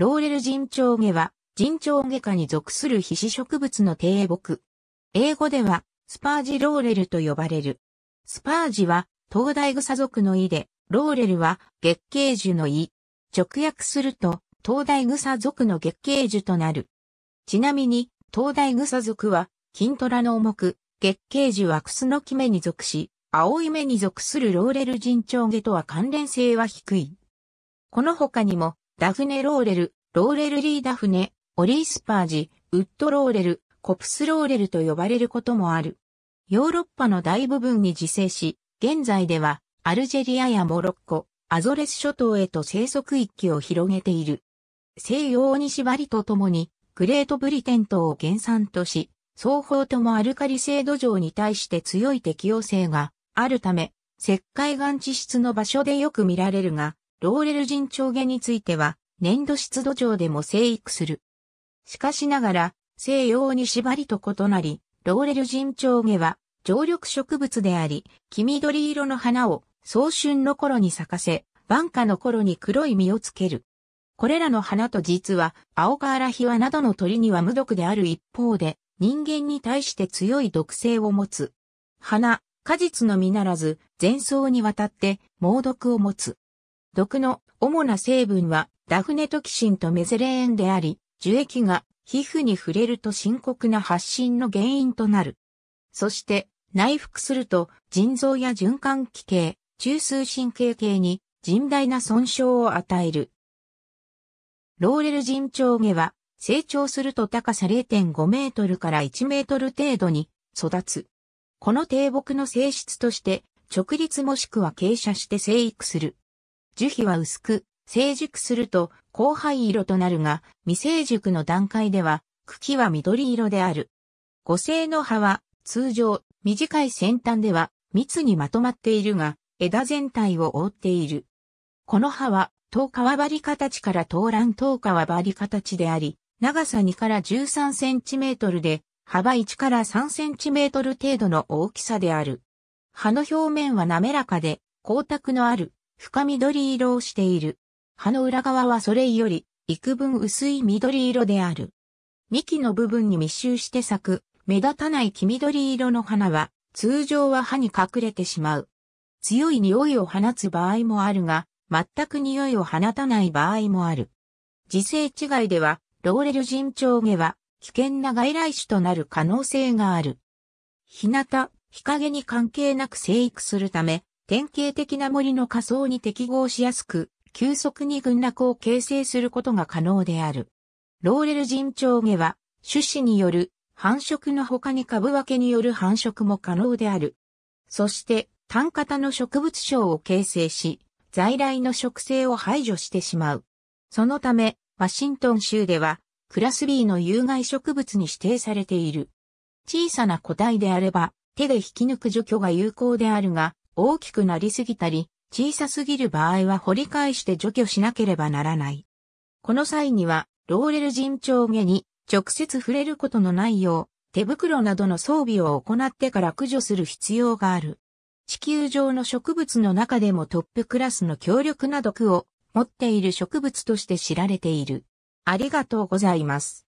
ローレル人長毛は、人長毛科に属する皮脂植物の低木。英語では、スパージローレルと呼ばれる。スパージは、東大草属の胃で、ローレルは月桂樹の胃。直訳すると、東大草属の月桂樹となる。ちなみに、東大草属は、金虎の重く、月桂樹はクスの木目に属し、青い目に属するローレル人長毛とは関連性は低い。この他にも、ダフネ・ローレル、ローレル・リー・ダフネ、オリー・スパージ、ウッド・ローレル、コプス・ローレルと呼ばれることもある。ヨーロッパの大部分に自生し、現在ではアルジェリアやモロッコ、アゾレス諸島へと生息域を広げている。西洋西割とともに、グレートブリテン島を原産とし、双方ともアルカリ性土壌に対して強い適応性があるため、石灰岩地質の場所でよく見られるが、ローレル人長下については、粘土質土壌でも生育する。しかしながら、西洋に縛りと異なり、ローレル人蝶毛は、常緑植物であり、黄緑色の花を、早春の頃に咲かせ、晩夏の頃に黒い実をつける。これらの花と実は、青カーラヒワなどの鳥には無毒である一方で、人間に対して強い毒性を持つ。花、果実の実ならず、前奏にわたって猛毒を持つ。毒の主な成分はダフネトキシンとメゼレーンであり、樹液が皮膚に触れると深刻な発疹の原因となる。そして、内服すると腎臓や循環器系、中枢神経系に甚大な損傷を与える。ローレル腎腸毛は成長すると高さ0.5メートルから1メートル程度に育つ。この低木の性質として直立もしくは傾斜して生育する。樹皮は薄く、成熟すると後灰色となるが、未成熟の段階では茎は緑色である。五星の葉は通常短い先端では密にまとまっているが、枝全体を覆っている。この葉は、等皮張り形から等卵等皮張り形であり、長さ2から13センチメートルで、幅1から3センチメートル程度の大きさである。葉の表面は滑らかで、光沢のある、深緑色をしている。葉の裏側はそれより幾分薄い緑色である。幹の部分に密集して咲く、目立たない黄緑色の花は、通常は葉に隠れてしまう。強い匂いを放つ場合もあるが、全く匂いを放たない場合もある。時勢違いでは、ローレル人長毛は、危険な外来種となる可能性がある。日向、日陰に関係なく生育するため、典型的な森の仮想に適合しやすく、急速に群落を形成することが可能である。ローレル人長毛は、種子による繁殖の他に株分けによる繁殖も可能である。そして、単型の植物症を形成し、在来の植生を排除してしまう。そのため、ワシントン州では、クラス B の有害植物に指定されている。小さな個体であれば、手で引き抜く除去が有効であるが、大きくなりすぎたり、小さすぎる場合は掘り返して除去しなければならない。この際には、ローレル人長下に直接触れることのないよう、手袋などの装備を行ってから駆除する必要がある。地球上の植物の中でもトップクラスの強力な毒を持っている植物として知られている。ありがとうございます。